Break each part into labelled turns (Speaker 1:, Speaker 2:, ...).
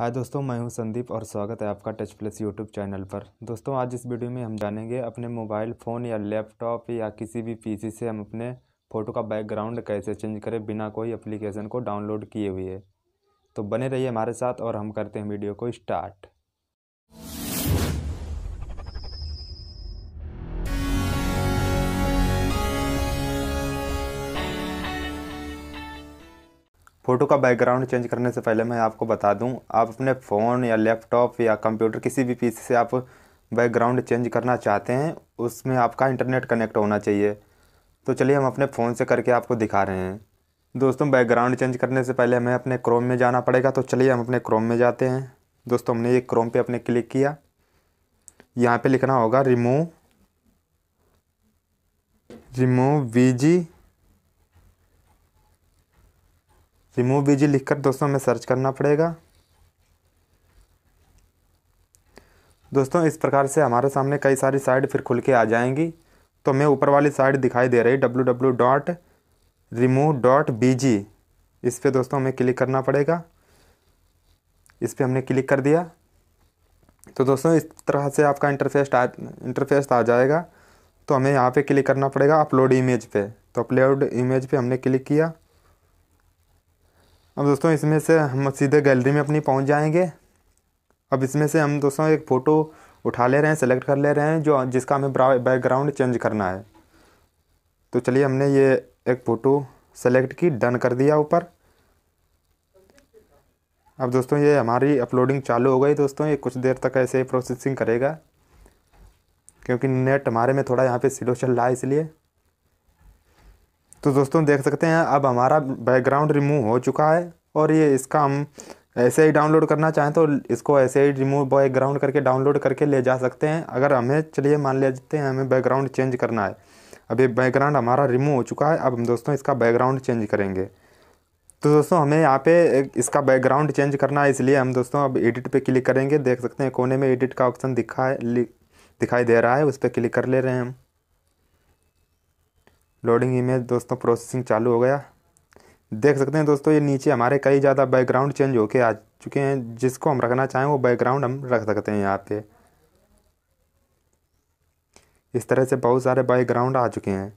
Speaker 1: हाय दोस्तों मैं हूं संदीप और स्वागत है आपका टच प्लस यूट्यूब चैनल पर दोस्तों आज इस वीडियो में हम जानेंगे अपने मोबाइल फ़ोन या लैपटॉप या किसी भी पीसी से हम अपने फ़ोटो का बैकग्राउंड कैसे चेंज करें बिना कोई एप्लीकेशन को डाउनलोड किए हुए तो बने रहिए हमारे साथ और हम करते हैं वीडियो को स्टार्ट फ़ोटो का बैकग्राउंड चेंज करने से पहले मैं आपको बता दूं आप अपने फ़ोन या लैपटॉप या कंप्यूटर किसी भी पीस से आप बैकग्राउंड चेंज करना चाहते हैं उसमें आपका इंटरनेट कनेक्ट होना चाहिए तो चलिए हम अपने फ़ोन से करके आपको दिखा रहे हैं दोस्तों बैकग्राउंड चेंज करने से पहले हमें अपने क्रोम में जाना पड़ेगा तो चलिए हम अपने क्रोम में जाते हैं दोस्तों हमने ये क्रोम पर अपने क्लिक किया यहाँ पर लिखना होगा remove remove B G remove BG लिखकर दोस्तों हमें सर्च करना पड़ेगा दोस्तों इस प्रकार से हमारे सामने कई सारी साइड फिर खुल के आ जाएंगी तो हमें ऊपर वाली साइड दिखाई दे रही W W dot remove dot B G इस पर दोस्तों हमें क्लिक करना पड़ेगा इस पर हमने क्लिक कर दिया तो दोस्तों इस तरह से आपका इंटरफेस आ इंटरफेस आ जाएगा तो हमें यहाँ पे क्लिक करना पड़ेगा अपलोड इमेज पे तो अपलोड इमेज पे हमने क्लिक किया अब दोस्तों इसमें से हम सीधे गैलरी में अपनी पहुंच जाएंगे अब इसमें से हम दोस्तों एक फ़ोटो उठा ले रहे हैं सेलेक्ट कर ले रहे हैं जो जिसका हमें बैकग्राउंड चेंज करना है तो चलिए हमने ये एक फ़ोटो सेलेक्ट की डन कर दिया ऊपर अब दोस्तों ये हमारी अपलोडिंग चालू हो गई दोस्तों ये कुछ देर तक ऐसे प्रोसेसिंग करेगा क्योंकि नेट हमारे में थोड़ा यहाँ पे स्लो चल रहा है इसलिए तो दोस्तों देख सकते हैं अब हमारा बैकग्राउंड रिमूव हो चुका है और ये इसका हम ऐसे ही डाउनलोड करना चाहें तो इसको ऐसे ही रिमूव बैकग्राउंड करके डाउनलोड करके ले जा सकते हैं अगर हमें चलिए मान लेते हैं हमें बैकग्राउंड चेंज करना है अभी बैकग्राउंड हमारा रिमूव हो चुका है अब हम दोस्तों इसका बैकग्राउंड चेंज करेंगे तो दोस्तों हमें यहाँ पे इसका बैकग्राउंड चेंज करना है इसलिए हम दोस्तों अब एडिट पे क्लिक करेंगे देख सकते हैं कोने में एडिट का ऑप्शन दिखा दिखाई दे रहा है उस पर क्लिक कर ले रहे हैं हम लोडिंग इमेज दोस्तों प्रोसेसिंग चालू हो गया देख सकते हैं दोस्तों ये नीचे हमारे कई ज़्यादा बैकग्राउंड चेंज होके आ चुके हैं जिसको हम रखना चाहें वो बैकग्राउंड हम रख सकते हैं यहाँ पे इस तरह से बहुत सारे बैकग्राउंड आ चुके हैं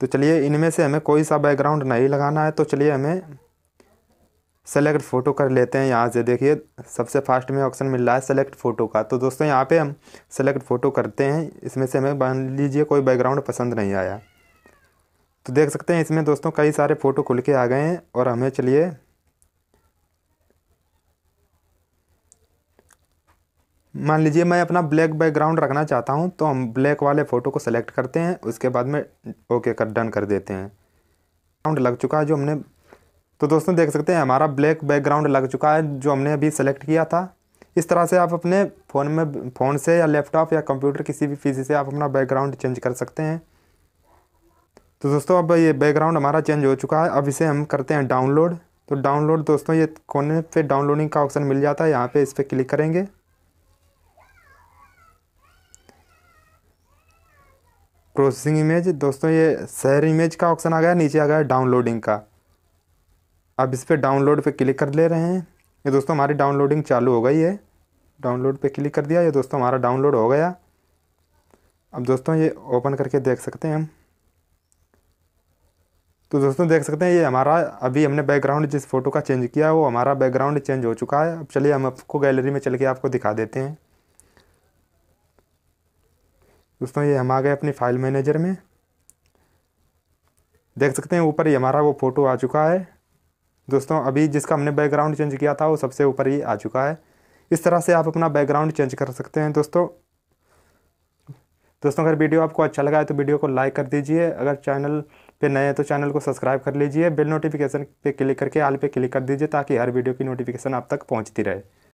Speaker 1: तो चलिए इनमें से हमें कोई सा बैकग्राउंड नहीं लगाना है तो चलिए हमें सेलेक्ट फ़ोटो कर लेते हैं यहाँ से देखिए सबसे फास्ट में ऑप्शन मिल रहा है सेलेक्ट फ़ोटो का तो दोस्तों यहाँ पे हम सेलेक्ट फ़ोटो करते हैं इसमें से हमें मान लीजिए कोई बैकग्राउंड पसंद नहीं आया तो देख सकते हैं इसमें दोस्तों कई सारे फ़ोटो खुल के आ गए हैं और हमें चलिए मान लीजिए मैं अपना ब्लैक बैकग्राउंड रखना चाहता हूँ तो हम ब्लैक वाले फ़ोटो को सिलेक्ट करते हैं उसके बाद में ओके कर डन कर देते हैं बैकग्राउंड लग चुका है जो हमने तो दोस्तों देख सकते हैं हमारा ब्लैक बैकग्राउंड लग चुका है जो हमने अभी सेलेक्ट किया था इस तरह से आप अपने फ़ोन में फ़ोन से या लैपटॉप या कंप्यूटर किसी भी फीस से आप अपना बैकग्राउंड चेंज कर सकते हैं तो दोस्तों अब ये बैकग्राउंड हमारा चेंज हो चुका है अब इसे हम करते हैं डाउनलोड तो डाउनलोड दोस्तों ये कोने पे डाउनलोडिंग का ऑप्शन मिल जाता है यहाँ पे इस पर क्लिक करेंगे प्रोसेसिंग इमेज दोस्तों ये शहर इमेज का ऑप्शन आ गया नीचे आ गया डाउनलोडिंग का अब इस पर डाउनलोड पर क्लिक कर ले रहे हैं ये दोस्तों हमारी डाउनलोडिंग चालू हो गई है डाउनलोड पर क्लिक कर दिया ये दोस्तों हमारा डाउनलोड हो गया अब दोस्तों ये ओपन करके देख सकते हैं हम तो दोस्तों देख सकते हैं ये हमारा अभी हमने बैकग्राउंड जिस फ़ोटो का चेंज किया वो हमारा बैकग्राउंड चेंज हो चुका है अब चलिए हम आपको गैलरी में चल के आपको दिखा देते हैं दोस्तों ये हम आ गए अपनी फाइल मैनेजर में देख सकते हैं ऊपर ही हमारा वो फ़ोटो आ चुका है दोस्तों अभी जिसका हमने बैकग्राउंड चेंज किया था वो सबसे ऊपर ही आ चुका है इस तरह से आप अपना बैकग्राउंड चेंज कर सकते हैं दोस्तों दोस्तों अगर वीडियो आपको अच्छा लगा है तो वीडियो को लाइक कर दीजिए अगर चैनल पे नए हैं तो चैनल को सब्सक्राइब कर लीजिए बेल नोटिफिकेशन पे क्लिक करके आल पे क्लिक कर दीजिए ताकि हर वीडियो की नोटिफिकेशन आप तक पहुँचती रहे